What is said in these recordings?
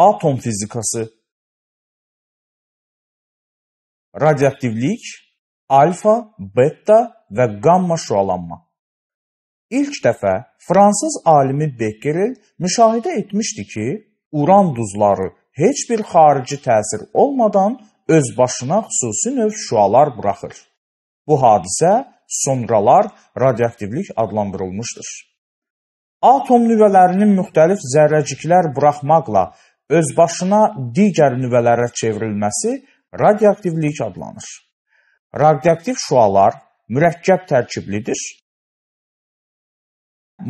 atom fizikası. Radioaktivlik, alfa, beta və qamma şüalanma. İlk dəfə fransız alimi Becquerel müşahidə etmişdi ki, uran duzları heç bir xarici təsir olmadan öz başına xüsusi növ şüalar buraxır. Bu hadisə sonralar radioaktivlik adlandırılmışdır. Atom nüvələrinin müxtəlif zərrəciklər buraxmaqla öz başına digər nüvələrə çevrilməsi radioaktivlik adlanır. Radioaktiv şüalar mürəkkəb tərkiblidir.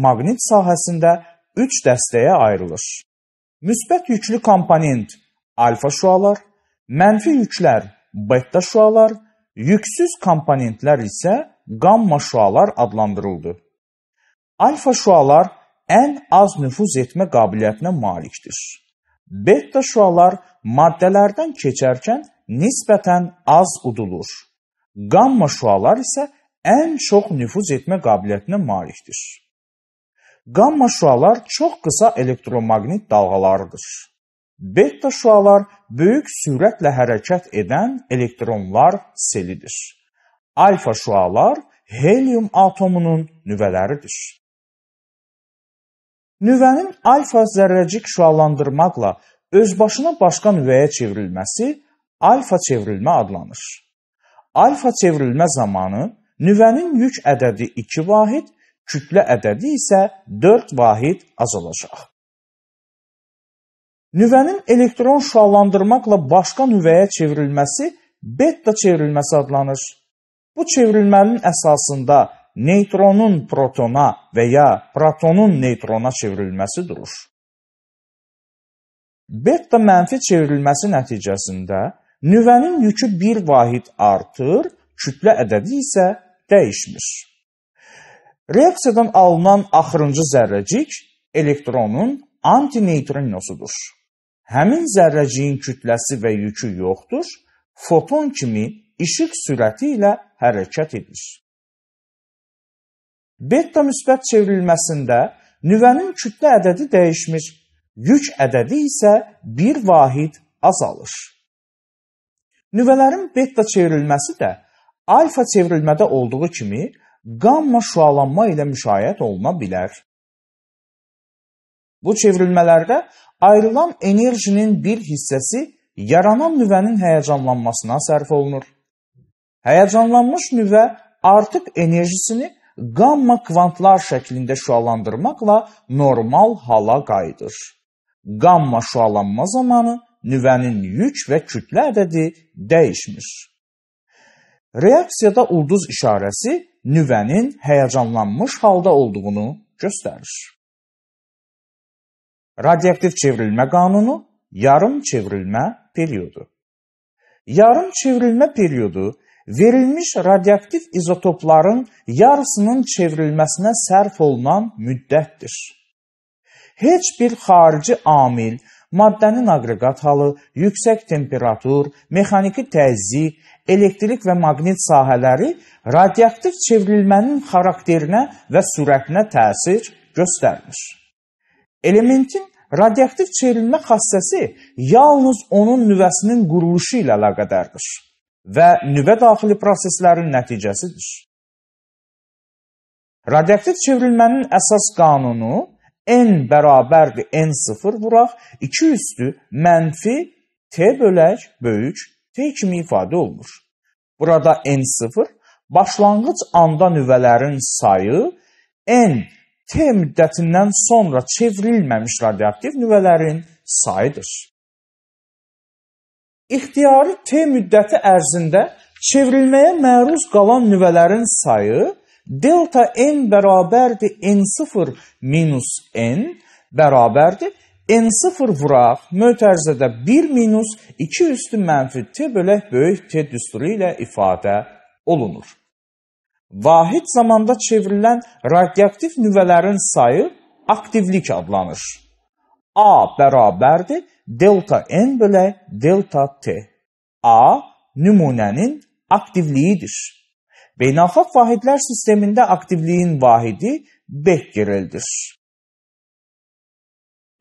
Maqnit sahəsində 3 dəstəyə ayrılır. Müsbət yüklü komponent alfa şüalar, mənfi yüklər beta şüalar, yüksüz komponentlər isə qamma şüalar adlandırıldı. Alfa şüalar ən az nüfuz etmə qabiliyyətinə malikdir. Betta şüalar maddələrdən keçərkən nisbətən az udulur. Qamma şüalar isə ən çox nüfuz etmə qabiliyyətinə malikdir. Qamma şüalar çox qısa elektromaqnit dalğalarıdır. Betta şüalar böyük sürətlə hərəkət edən elektronlar selidir. Alfa şüalar helium atomunun nüvələridir. Nüvənin alfa zərrəcik şüalandırmaqla özbaşına başqa nüvəyə çevrilməsi alfa çevrilmə adlanır. Alfa çevrilmə zamanı nüvənin yük ədədi 2 vahid, kütlə ədədi isə 4 vahid azalacaq. Nüvənin elektron şüalandırmaqla başqa nüvəyə çevrilməsi beta çevrilməsi adlanır. Bu çevrilmənin əsasında neytronun protona və ya protonun neytrona çevrilməsi durur. Beta mənfi çevrilməsi nəticəsində nüvənin yükü 1 vahid artır, kütlə ədədi isə dəyişmir. Reaksiyadan alınan axırıncı zərrəcik elektronun antineytrinosudur. Həmin zərrəciyin kütləsi və yükü yoxdur, foton kimi işıq sürəti ilə hərəkət edir beta müsbət çevrilməsində nüvənin kütlə ədədi dəyişmir, yük ədədi isə bir vahid azalır. Nüvələrin beta çevrilməsi də alfa çevrilmədə olduğu kimi qamma şualanma ilə müşayiət oluna bilər. Bu çevrilmələrdə ayrılan enerjinin bir hissəsi yaranan nüvənin həyəcanlanmasına sərf olunur. Həyəcanlanmış nüvə artıq enerjisini qamma kvantlar şəklində şüalandırmaqla normal hala qayıdır. Qamma şüalanma zamanı nüvənin yük və kütlə ədədi dəyişmir. Reaksiyada ulduz işarəsi nüvənin həyəcanlanmış halda olduğunu göstərir. Radioaktiv çevrilmə qanunu yarım çevrilmə periodu. Yarım çevrilmə periodu verilmiş radioaktiv izotopların yarısının çevrilməsinə sərf olunan müddətdir. Heç bir xarici amil, maddənin aqreqat halı, yüksək temperatur, mexaniki təzyiq, elektrik və maqnit sahələri radioaktiv çevrilmənin xarakterinə və sürətinə təsir göstərmir. Elementin radioaktiv çevrilmə xassəsi yalnız onun nüvəsinin quruluşu ilə əlaqədardır və nüvə daxili proseslərin nəticəsidir. Radioaktiv çevrilmənin əsas qanunu n bərabərdir n0 vuraq 2 üstü mənfi t bölək böyük t kimi ifadə olunur. Burada n0 başlanğıc anda nüvələrin sayı n t müddətindən sonra çevrilməmiş radioaktiv nüvələrin sayıdır. İxtiyari T müddəti ərzində çevrilməyə məruz qalan nüvələrin sayı delta n bərabərdir n0 minus n bərabərdir n0 vuraq mötərizədə 1 minus 2 üstü mənfi t bölək böyük t düsturu ilə ifadə olunur. Vahid zamanda çevrilən radioaktiv nüvələrin sayı aktivlik adlanır. A bərabərdir delta n bölə delta t. A nümunənin aktivliyidir. Beynəlxalq vahidlər sistemində aktivliyin vahidi Becquereldir.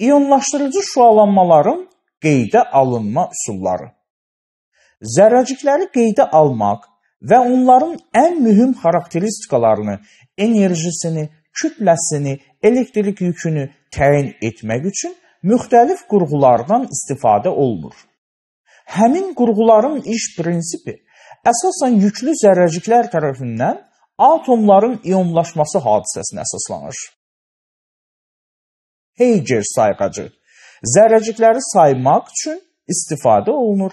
İonlaşdırıcı şüalanmaların qeydə alınma üsulları. Zərrəcikləri qeydə almaq və onların ən mühüm xarakteristikalarını, enerjisini, kütləsini, elektrik yükünü təyin etmək üçün müxtəlif qurğulardan istifadə olunur. Həmin qurğuların iş prinsipi əsasən yüklü zərrəciklər tərəfindən atomların ionlaşması hadisəsinə əsaslanır. Heyger sayğacı zərrəcikləri saymaq üçün istifadə olunur.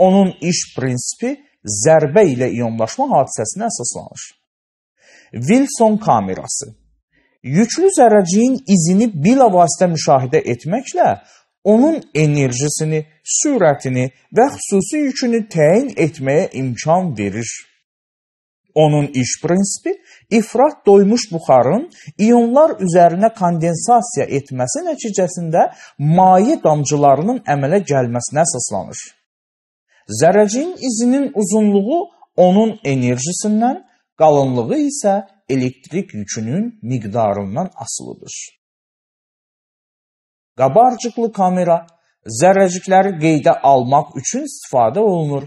Onun iş prinsipi zərbə ilə ionlaşma hadisəsinə əsaslanır. Wilson kamerası yüklü zərrəciyin izini bilavasitə müşahidə etməklə onun enerjisini, sürətini və xüsusi yükünü təyin etməyə imkan verir. Onun iş prinsipi ifrat doymuş buxarın ionlar üzərinə kondensasiya etməsi nəticəsində maye damcılarının əmələ gəlməsinə əsaslanır. Zərrəciyin izinin uzunluğu onun enerjisindən, qalınlığı isə elektrik yükünün miqdarından asılıdır. Qabarcıqlı kamera zərrəcikləri qeydə almaq üçün istifadə olunur.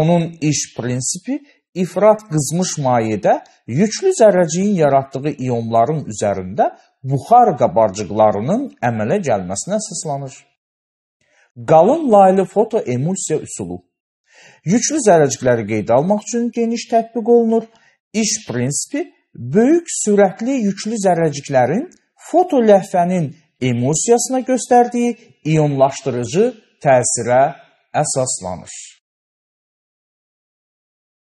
Onun iş prinsipi ifrat qızmış mayedə yüklü zərrəciyin yaratdığı ionların üzərində buxar qabarcıqlarının əmələ gəlməsinə əsaslanır. Qalın laylı fotoemulsiya üsulu. Yüklü zərrəcikləri qeydə almaq üçün geniş tətbiq olunur. İş prinsipi böyük sürətli yüklü zərrəciklərin fotoləhfənin emosiyasına göstərdiyi ionlaşdırıcı təsirə əsaslanır.